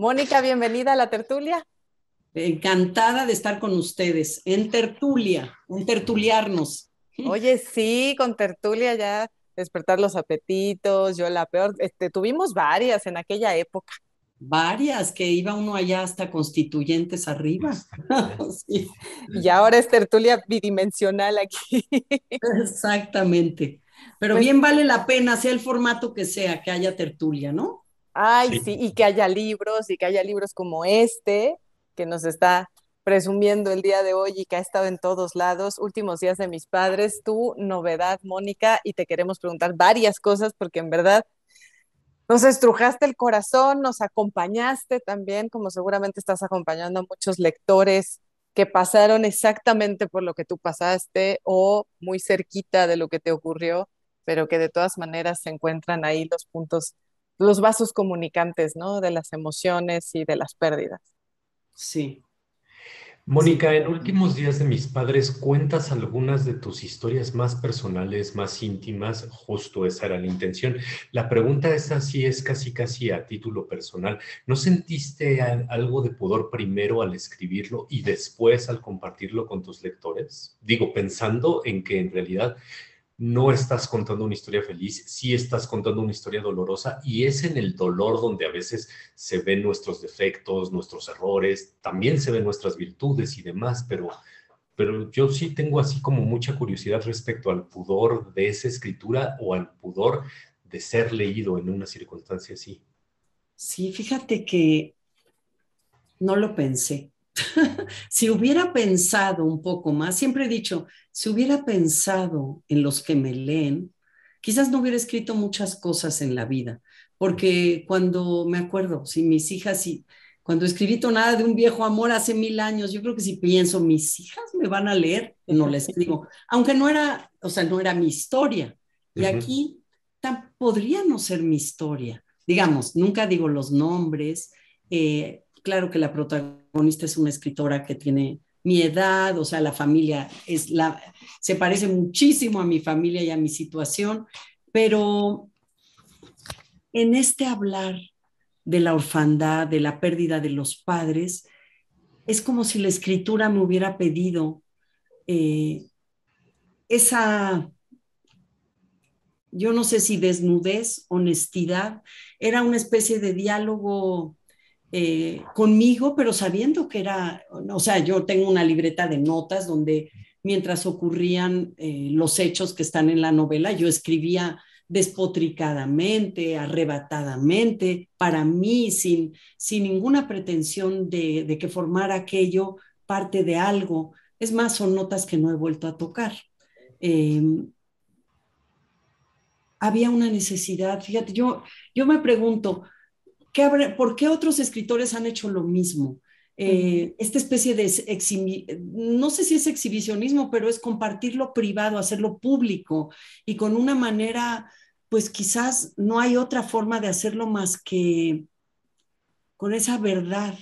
Mónica, bienvenida a la tertulia. Encantada de estar con ustedes en tertulia, en tertuliarnos. Oye, sí, con tertulia ya despertar los apetitos, yo la peor, este, tuvimos varias en aquella época. Varias, que iba uno allá hasta constituyentes arriba. Pues, y ahora es tertulia bidimensional aquí. Exactamente. Pero pues bien vale la pena, sea el formato que sea, que haya tertulia, ¿no? Ay, sí. y que haya libros, y que haya libros como este, que nos está presumiendo el día de hoy y que ha estado en todos lados, Últimos días de mis padres, tú, novedad, Mónica, y te queremos preguntar varias cosas porque en verdad nos estrujaste el corazón, nos acompañaste también, como seguramente estás acompañando a muchos lectores que pasaron exactamente por lo que tú pasaste o muy cerquita de lo que te ocurrió, pero que de todas maneras se encuentran ahí los puntos los vasos comunicantes, ¿no? De las emociones y de las pérdidas. Sí. Mónica, en últimos días de mis padres cuentas algunas de tus historias más personales, más íntimas, justo esa era la intención. La pregunta es así, es casi casi a título personal. ¿No sentiste algo de pudor primero al escribirlo y después al compartirlo con tus lectores? Digo, pensando en que en realidad no estás contando una historia feliz, sí estás contando una historia dolorosa y es en el dolor donde a veces se ven nuestros defectos, nuestros errores, también se ven nuestras virtudes y demás, pero, pero yo sí tengo así como mucha curiosidad respecto al pudor de esa escritura o al pudor de ser leído en una circunstancia así. Sí, fíjate que no lo pensé. si hubiera pensado un poco más, siempre he dicho, si hubiera pensado en los que me leen, quizás no hubiera escrito muchas cosas en la vida, porque cuando me acuerdo, si mis hijas, y cuando escribí Tonada de un viejo amor hace mil años, yo creo que si pienso, mis hijas me van a leer, no les digo, aunque no era, o sea, no era mi historia. Y aquí tan, podría no ser mi historia. Digamos, nunca digo los nombres, eh, claro que la protagonista es una escritora que tiene mi edad, o sea, la familia es la, se parece muchísimo a mi familia y a mi situación, pero en este hablar de la orfandad, de la pérdida de los padres, es como si la escritura me hubiera pedido eh, esa, yo no sé si desnudez, honestidad, era una especie de diálogo eh, conmigo, pero sabiendo que era, o sea, yo tengo una libreta de notas donde mientras ocurrían eh, los hechos que están en la novela, yo escribía despotricadamente, arrebatadamente, para mí, sin, sin ninguna pretensión de, que formara aquello parte de algo. Es más, son notas que no he vuelto a tocar. Em, había una necesidad, fíjate, yo, yo me pregunto, ¿por qué otros escritores han hecho lo mismo? Eh, esta especie de, no sé si es exhibicionismo, pero es compartir lo privado, hacerlo público y con una manera, pues quizás no hay otra forma de hacerlo más que con esa verdad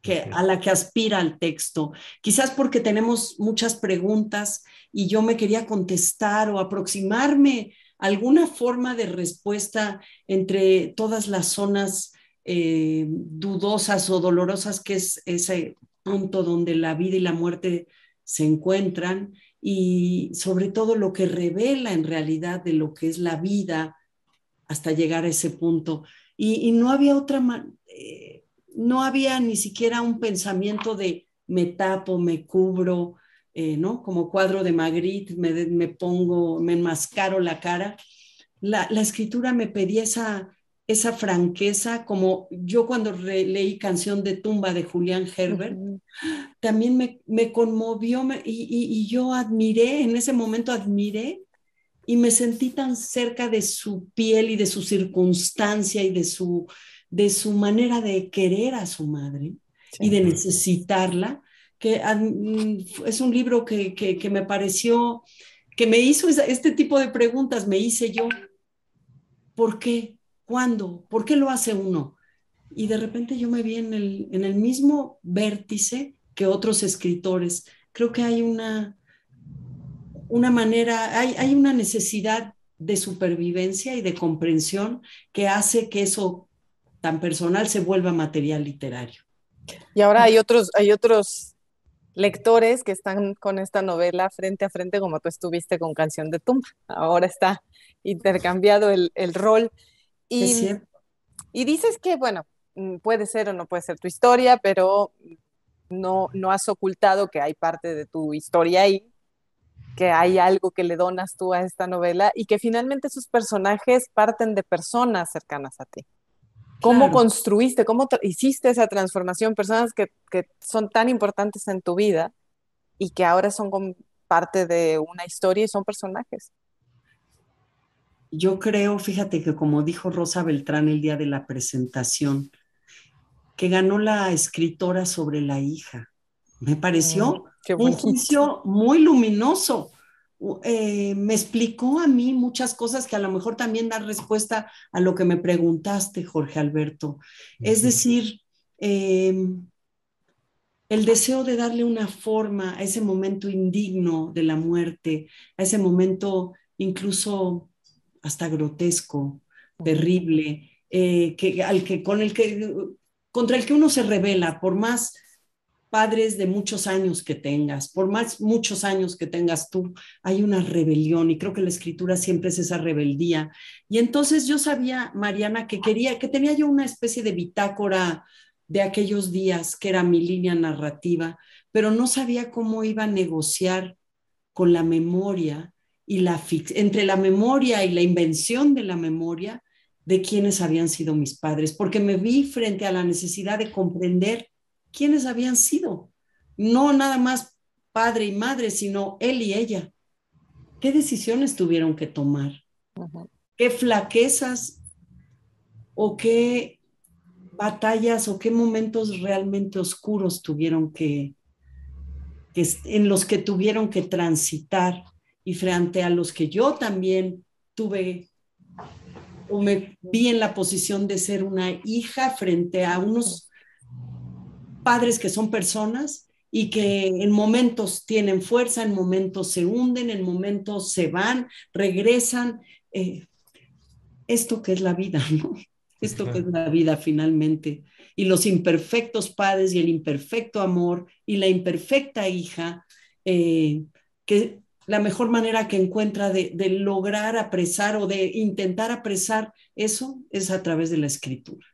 que, a la que aspira el texto. Quizás porque tenemos muchas preguntas y yo me quería contestar o aproximarme alguna forma de respuesta entre todas las zonas eh, dudosas o dolorosas que es ese punto donde la vida y la muerte se encuentran y sobre todo lo que revela en realidad de lo que es la vida hasta llegar a ese punto. Y, no había otra, eh, no había ni siquiera un pensamiento de me tapo, me cubro, eh, ¿no? Como cuadro de Magritte, me, me, pongo, me enmascaro la cara. La, escritura me pedía esa, franqueza, como yo cuando leí Canción de Tumba de Julián Herbert, también me, conmovió y, yo admiré, en ese momento admiré y me sentí tan cerca de su piel y de su circunstancia y de su, de su manera de querer a su madre y de necesitarla, que mm, es un libro que, me pareció, que me hizo este tipo de preguntas, me hice yo, ¿por qué? ¿Cuándo? ¿Por qué lo hace uno? Y de repente yo me vi en el, mismo vértice que otros escritores. Creo que hay una, una manera, hay, una necesidad de supervivencia y de comprensión que hace que eso tan personal se vuelva material literario. Y ahora hay otros, hay otros lectores que están con esta novela frente a frente, como tú estuviste con Canción de Tumba. Ahora está intercambiado el, rol. Y, y dices que, bueno, mm, puede ser o no puede ser tu historia, pero no, no has ocultado que hay parte de tu historia ahí, que hay algo que le donas tú a esta novela y que finalmente sus personajes parten de personas cercanas a ti. ¿Cómo construiste, cómo hiciste esa transformación? Personas que, que, son tan importantes en tu vida y que ahora son parte de una historia y son personajes. Yo creo, fíjate que como dijo Rosa Beltrán el día de la presentación, que ganó la escritora sobre la hija. Me pareció mm, un juicio muy luminoso. Eh, me explicó a mí muchas cosas que a lo mejor también dan respuesta a lo que me preguntaste, Jorge Alberto. Es decir, em, el deseo de darle una forma a ese momento indigno de la muerte, a ese momento incluso hasta grotesco, terrible, eh, que, al que, con el que, contra el que uno se revela, por más padres de muchos años que tengas, por más muchos años que tengas tú, hay una rebelión y creo que la escritura siempre es esa rebeldía. Y entonces yo sabía, Mariana, que quería, que tenía yo una especie de bitácora de aquellos días, que era mi línea narrativa, pero no sabía cómo iba a negociar con la memoria y la entre la memoria y la invención de la memoria de quienes habían sido mis padres, porque me vi frente a la necesidad de comprender quiénes habían sido. No nada más padre y madre, sino él y ella. ¿Qué decisiones tuvieron que tomar? ¿Qué flaquezas o qué batallas o qué momentos realmente oscuros tuvieron que, que, en los que tuvieron que transitar y frente a los que yo también tuve o me vi en la posición de ser una hija frente a unos padres que son personas y que en momentos tienen fuerza, en momentos se hunden, en momentos se van, regresan. Eh, esto que es la vida, ¿no? Esto que es la vida finalmente. Y los imperfectos padres y el imperfecto amor y la imperfecta hija, eh, que la mejor manera que encuentra de lograr apresar o de intentar apresar eso es a través de la escritura.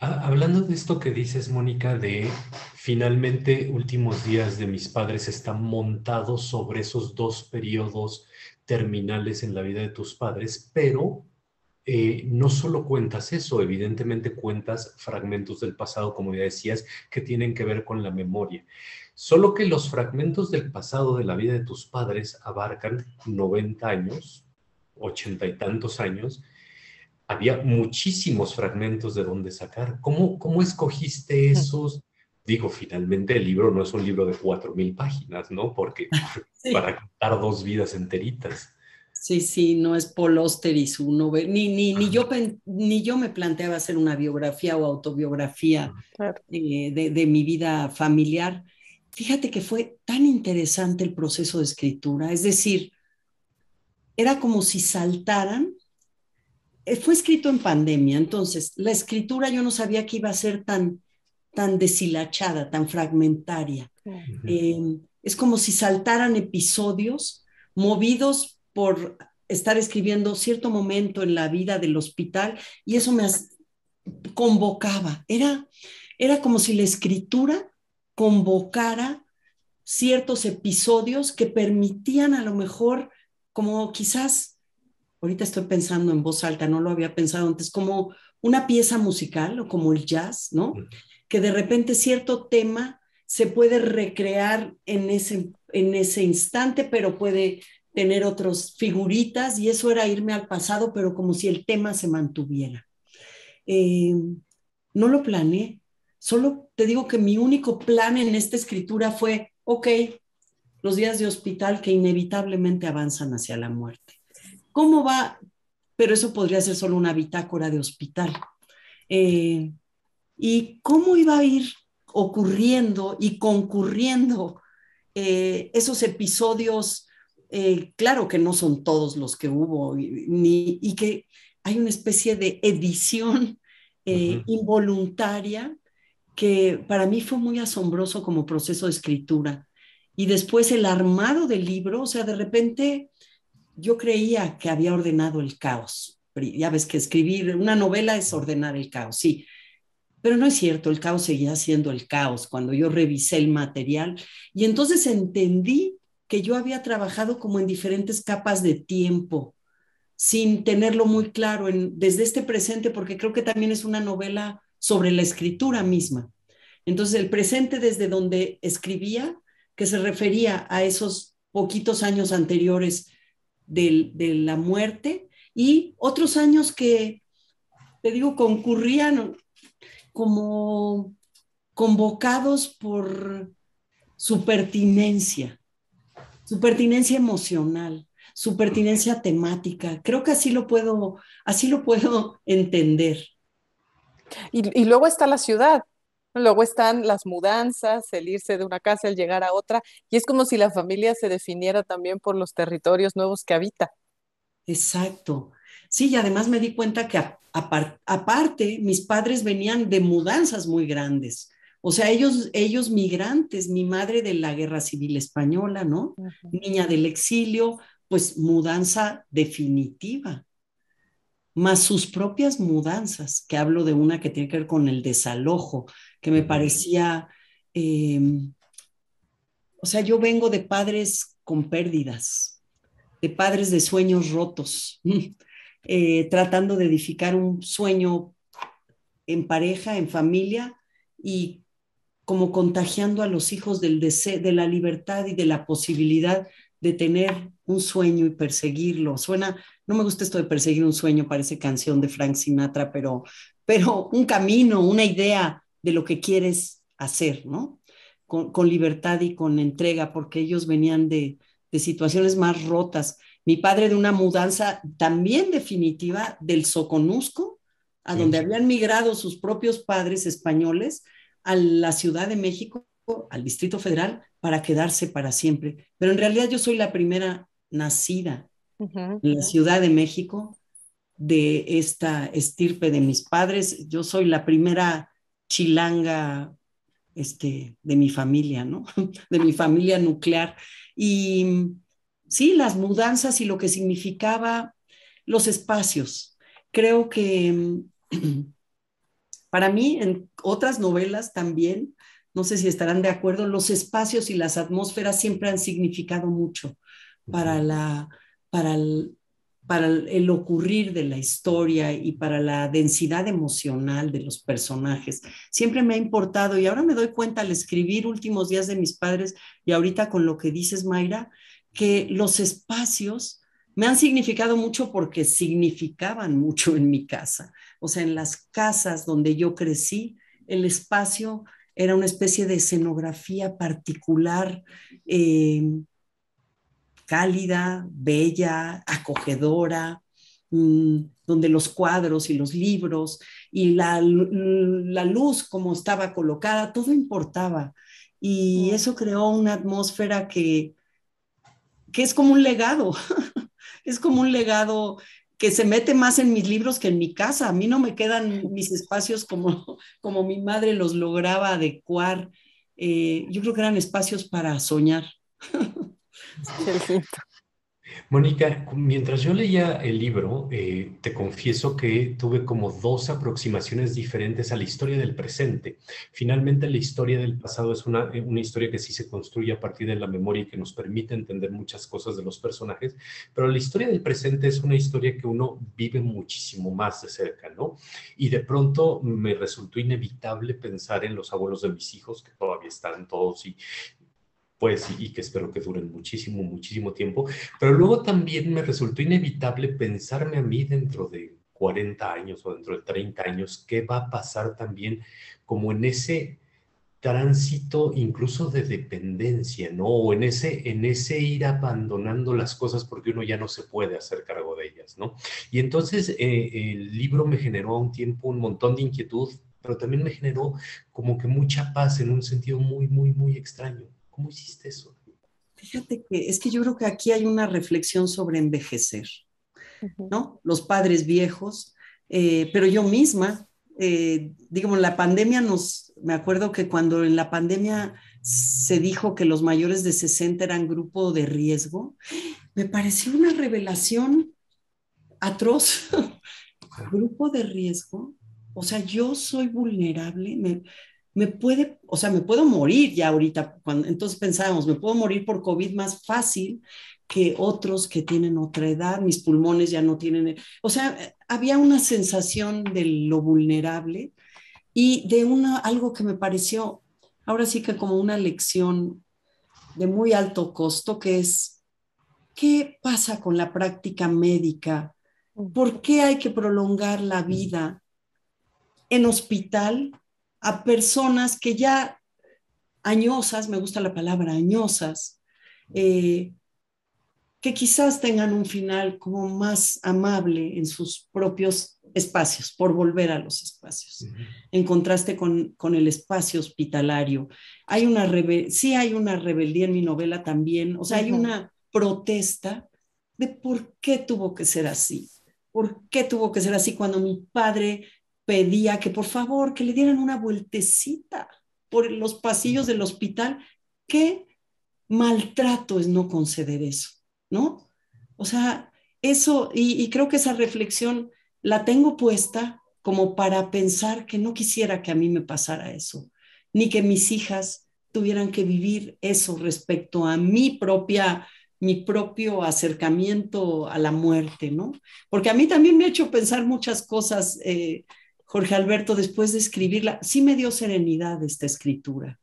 Ah, hablando de esto que dices, Mónica, de finalmente últimos días de mis padres están montados sobre esos dos periodos terminales en la vida de tus padres, pero eh, no solo cuentas eso, evidentemente cuentas fragmentos del pasado, como ya decías, que tienen que ver con la memoria. Solo que los fragmentos del pasado de la vida de tus padres abarcan 90 años, ochenta y tantos años, había muchísimos fragmentos de dónde sacar. ¿Cómo, cómo escogiste esos? Digo, finalmente el libro no es un libro de cuatro 4.000 páginas, ¿no? Porque para contar dos vidas enteritas. Sí, sí, no es Polóster uno Ni, ni, ni, yo, ni yo me planteaba hacer una biografía o autobiografía eh, de, de, mi vida familiar. Fíjate que fue tan interesante el proceso de escritura, es decir, era como si saltaran fue escrito en pandemia, entonces la escritura yo no sabía que iba a ser tan, tan deshilachada, tan fragmentaria. Eh, es como si saltaran episodios movidos por estar escribiendo cierto momento en la vida del hospital y eso me convocaba. Era, era como si la escritura convocara ciertos episodios que permitían a lo mejor, como quizás ahorita estoy pensando en voz alta, no lo había pensado antes, como una pieza musical o como el jazz, ¿no? Que de repente cierto tema se puede recrear en ese, en ese instante, pero puede tener otras figuritas y eso era irme al pasado, pero como si el tema se mantuviera. Eh, no lo planeé, solo te digo que mi único plan en esta escritura fue, ok, los días de hospital que inevitablemente avanzan hacia la muerte. ¿Cómo va? Pero eso podría ser solo una bitácora de hospital. Eh, ¿Y cómo iba a ir ocurriendo y concurriendo eh, esos episodios? Eh, claro que no son todos los que hubo ni, y que hay una especie de edición involuntaria que para mí fue muy asombroso como proceso de escritura. Y después el armado del libro, o sea, de repente yo creía que había ordenado el caos. Ya ves que escribir una novela es ordenar el caos, sí. Pero no es cierto, el caos seguía siendo el caos cuando yo revisé el material y entonces entendí que yo había trabajado como en diferentes capas de tiempo, sin tenerlo muy claro desde este presente, porque creo que también es una novela sobre la escritura misma. Entonces, el presente desde donde escribía, que se refería a esos poquitos años anteriores de, de la muerte y otros años que, te digo, concurrían como convocados por su pertinencia, su pertinencia emocional, su pertinencia temática. Creo que así lo puedo, así lo puedo entender. y luego está la ciudad, Luego están las mudanzas, el irse de una casa, el llegar a otra, y es como si la familia se definiera también por los territorios nuevos que habita. Exacto. Sí, y además me di cuenta que aparte mis padres venían de mudanzas muy grandes. O sea, ellos, ellos migrantes, mi madre de la guerra civil española, ¿no? Niña del exilio, pues mudanza definitiva más sus propias mudanzas, que hablo de una que tiene que ver con el desalojo, que me parecía, em, o sea, yo vengo de padres con pérdidas, de padres de sueños rotos, eh, tratando de edificar un sueño en pareja, en familia y como contagiando a los hijos del deseo, de la libertad y de la posibilidad de tener un sueño y perseguirlo. Suena, no me gusta esto de perseguir un sueño, parece canción de Frank Sinatra, pero, pero un camino, una idea de lo que quieres hacer, ¿no? Con, libertad y con entrega, porque ellos venían de, situaciones más rotas. Mi padre de una mudanza también definitiva del Soconusco, a donde habían migrado sus propios padres españoles a la Ciudad de México, al Distrito Federal, para quedarse para siempre. Pero en realidad yo soy la primera nacida en la Ciudad de México de esta estirpe de mis padres. Yo soy la primera chilanga este, de mi familia, ¿no? De mi familia nuclear. Y mm, sí, las mudanzas y lo que significaba los espacios. Creo que mm, para mí, en otras novelas también, no sé si estarán de acuerdo, los espacios y las atmósferas siempre han significado mucho para, la, para, el, para el ocurrir de la historia y para la densidad emocional de los personajes. Siempre me ha importado y ahora me doy cuenta al escribir Últimos días de mis padres y ahorita con lo que dices, Mayra, que los espacios me han significado mucho porque significaban mucho en mi casa. O sea, en las casas donde yo crecí, el espacio era una especie de escenografía particular eh, cálida, bella, acogedora, mm, donde los cuadros y los libros y la, mm, luz como estaba colocada, todo importaba. Y eso creó una atmósfera que, que es como un legado, es como un legado que se mete más en mis libros que en mi casa. A mí no me quedan mis espacios como, como mi madre los lograba adecuar. Eh, yo creo que eran espacios para soñar. Mónica, mientras yo leía el libro, eh, te confieso que tuve como dos aproximaciones diferentes a la historia del presente. Finalmente, la historia del pasado es una, eh, una historia que sí se construye a partir de la memoria y que nos permite entender muchas cosas de los personajes, pero la historia del presente es una historia que uno vive muchísimo más de cerca, ¿no? Y de pronto me resultó inevitable pensar en los abuelos de mis hijos, que todavía están todos y pues, y, que espero que duren muchísimo, muchísimo tiempo, pero luego también me resultó inevitable pensarme a mí dentro de 40 años o dentro de 30 años, qué va a pasar también como en ese tránsito incluso de dependencia, ¿no? O en ese, en ese ir abandonando las cosas porque uno ya no se puede hacer cargo de ellas, ¿no? Y entonces eh, el libro me generó a un tiempo un montón de inquietud, pero también me generó como que mucha paz en un sentido muy, muy, muy extraño. ¿Cómo hiciste eso? Fíjate que es que yo creo que aquí hay una reflexión sobre envejecer, ¿no? Los padres viejos, eh, pero yo misma, eh, digamos, la pandemia nos, me acuerdo que cuando en la pandemia se dijo que los mayores de 60 eran grupo de riesgo, me pareció una revelación atroz. grupo de riesgo, o sea, yo soy vulnerable, me, me puede, o sea, me puedo morir ya ahorita. entonces pensábamos, me puedo morir por COVID más fácil que otros que tienen otra edad, mis pulmones ya no tienen. O sea, había una sensación de lo vulnerable y de una, algo que me pareció, ahora sí que como una lección de muy alto costo, que es, ¿qué pasa con la práctica médica? ¿Por qué hay que prolongar la vida en hospital a personas que ya añosas, me gusta la palabra añosas, eh, que quizás tengan un final como más amable en sus propios espacios, por volver a los espacios, en contraste con, el espacio hospitalario. Hay una sí hay una rebeldía en mi novela también, o sea, hay una protesta de por qué tuvo que ser así, por qué tuvo que ser así cuando mi padre pedía que por favor que le dieran una vueltecita por los pasillos del hospital. Qué maltrato es no conceder eso, ¿no? O sea, eso, y, creo que esa reflexión la tengo puesta como para pensar que no quisiera que a mí me pasara eso, ni que mis hijas tuvieran que vivir eso respecto a mi propia mi propio acercamiento a la muerte, ¿no? Porque a mí también me ha hecho pensar muchas cosas eh, Jorge Alberto, después de escribirla, sí me dio serenidad esta escritura.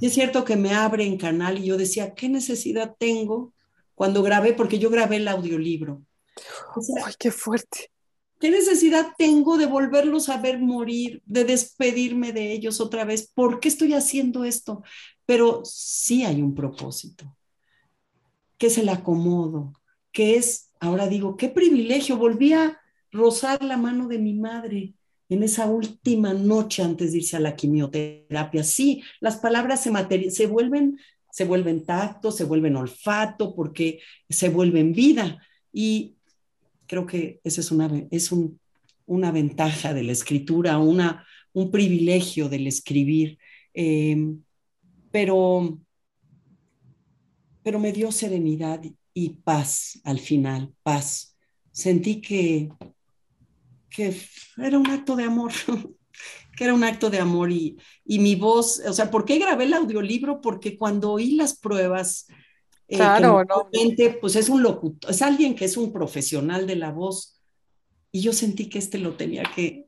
Y es cierto que me abre en canal y yo decía, ¿qué necesidad tengo cuando grabé? Porque yo grabé el audiolibro. ¡Ay, qué fuerte! ¿Qué necesidad tengo de volverlos a ver morir, de despedirme de ellos otra vez? ¿Por qué estoy haciendo esto? Pero sí hay un propósito, que es el acomodo, que es, ahora digo, qué privilegio, volví a rozar la mano de mi madre, en esa última noche antes de irse a la quimioterapia. Sí, las palabras se, se vuelven se vuelven tacto, se vuelven olfato, porque se vuelven vida. Y creo que esa es una, es una ventaja de la escritura, una, un privilegio del escribir. Em, pero, pero me dio serenidad y paz al final, paz. Sentí que que era un acto de amor, que era un acto de amor y, mi voz, o sea, ¿por qué grabé el audiolibro? Porque cuando oí las pruebas, eh, claro, pues es un locutor, es alguien que es un profesional de la voz y yo sentí que este lo tenía que,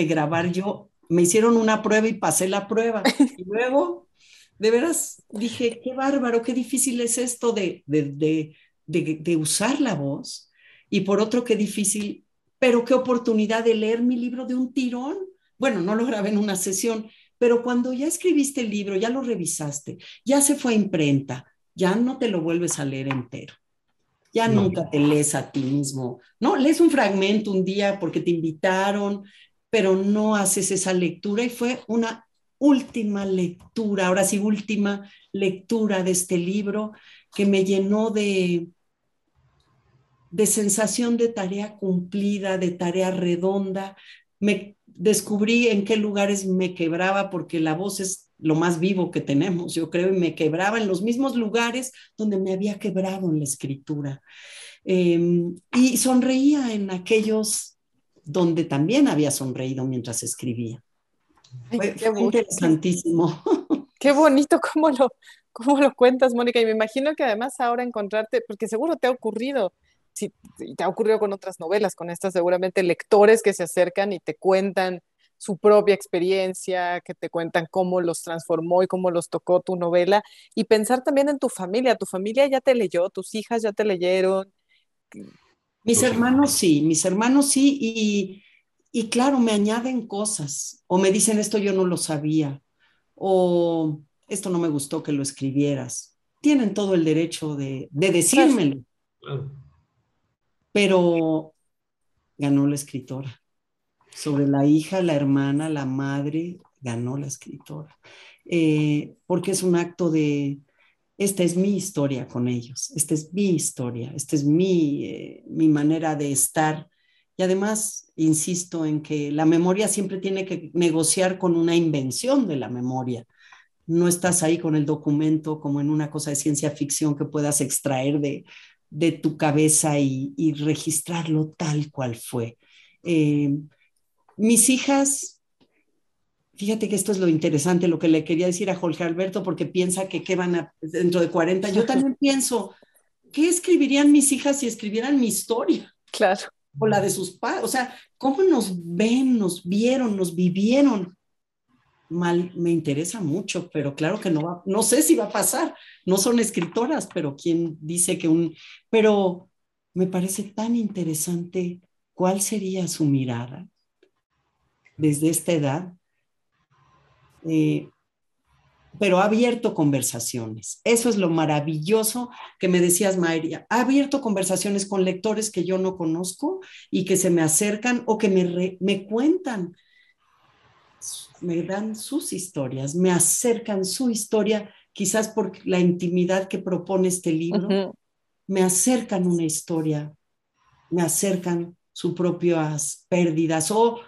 grabar yo. Me hicieron una prueba y pasé la prueba. Y luego, de veras, dije, qué bárbaro, qué difícil es esto de, de usar la voz. Y por otro, qué difícil pero qué oportunidad de leer mi libro de un tirón. Bueno, no lo grabé en una sesión, pero cuando ya escribiste el libro, ya lo revisaste, ya se fue a imprenta, ya no te lo vuelves a leer entero. Ya nunca te lees a ti mismo, ¿no? Lees un fragmento un día porque te invitaron, pero no haces esa lectura y fue una última lectura, ahora sí, última lectura de este libro que me llenó de, de sensación de tarea cumplida, de tarea redonda. Me descubrí en qué lugares me quebraba porque la voz es lo más vivo que tenemos, yo creo, y me quebraba en los mismos lugares donde me había quebrado en la escritura. Em, y sonreía en aquellos donde también había sonreído mientras escribía. qué interesantísimo. Qué bonito cómo lo, cómo lo cuentas, Mónica, y me imagino que además ahora encontrarte, porque seguro te ha ocurrido, si te ha ocurrido con otras novelas, con estas seguramente lectores que se acercan y te cuentan su propia experiencia, que te cuentan cómo los transformó y cómo los tocó tu novela, y pensar también en tu familia, tu familia ya te leyó, tus hijas ya te leyeron. Mis hermanos sí, mis hermanos sí, y, y claro, me añaden cosas, o me dicen esto yo no lo sabía, o esto no me gustó que lo escribieras. Tienen todo el derecho de, de decírmelo pero ganó la escritora. Sobre la hija, la hermana, la madre, ganó la escritora. Eh, porque es un acto de, esta es mi historia con ellos, esta es mi historia, esta es mi, eh, mi manera de estar. Y además, insisto en que la memoria siempre tiene que negociar con una invención de la memoria. No estás ahí con el documento como en una cosa de ciencia ficción que puedas extraer de, de tu cabeza y, registrarlo tal cual fue. Eh, mis hijas, fíjate que esto es lo interesante, lo que le quería decir a Jorge Alberto, porque piensa que qué van a, dentro de 40, yo también pienso, ¿qué escribirían mis hijas si escribieran mi historia? Claro. O la de sus padres, o sea, ¿cómo nos ven, nos vieron, nos vivieron? me interesa mucho, pero claro que no va, no sé si va a pasar, no son escritoras, pero quién dice que un, pero me parece tan interesante cuál sería su mirada desde esta edad, eh, pero ha abierto conversaciones. Eso es lo maravilloso que me decías, María. Ha abierto conversaciones con lectores que yo no conozco y que se me acercan o que me, me cuentan me dan sus historias, me acercan su historia, quizás por la intimidad que propone este libro, me acercan una historia, me acercan sus propias pérdidas o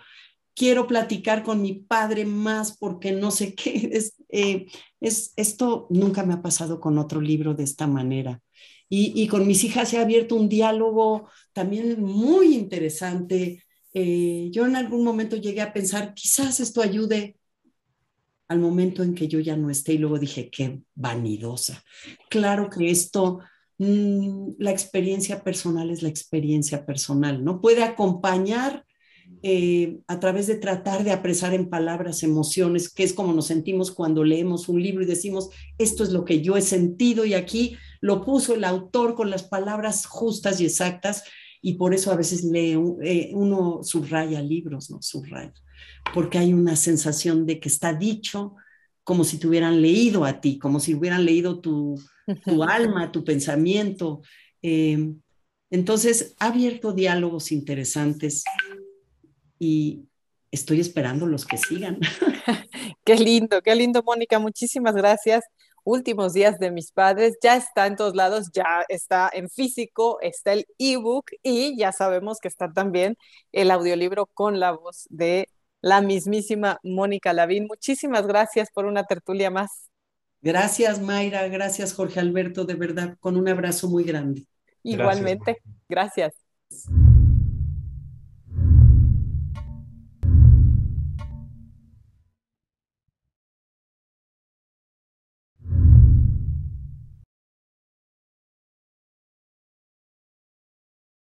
quiero platicar con mi padre más porque no sé qué. Es, eh, es, esto nunca me ha pasado con otro libro de esta manera. Y, y, con mis hijas se ha abierto un diálogo también muy interesante eh, yo en algún momento llegué a pensar, quizás esto ayude al momento en que yo ya no esté y luego dije, qué vanidosa. Claro que esto, mm, la experiencia personal es la experiencia personal, ¿no? Puede acompañar eh, a través de tratar de apresar en palabras emociones, que es como nos sentimos cuando leemos un libro y decimos, esto es lo que yo he sentido y aquí lo puso el autor con las palabras justas y exactas y por eso a veces eh, uno subraya libros, no subraya, porque hay una sensación de que está dicho como si te hubieran leído a ti, como si hubieran leído tu, alma, tu pensamiento. Em, entonces, ha abierto diálogos interesantes y estoy esperando los que sigan. qué lindo, qué lindo, Mónica. Muchísimas gracias últimos días de mis padres, ya está en todos lados, ya está en físico, está el ebook y ya sabemos que está también el audiolibro con la voz de la mismísima Mónica Lavín. Muchísimas gracias por una tertulia más. Gracias Mayra, gracias Jorge Alberto, de verdad, con un abrazo muy grande. Igualmente, gracias. gracias.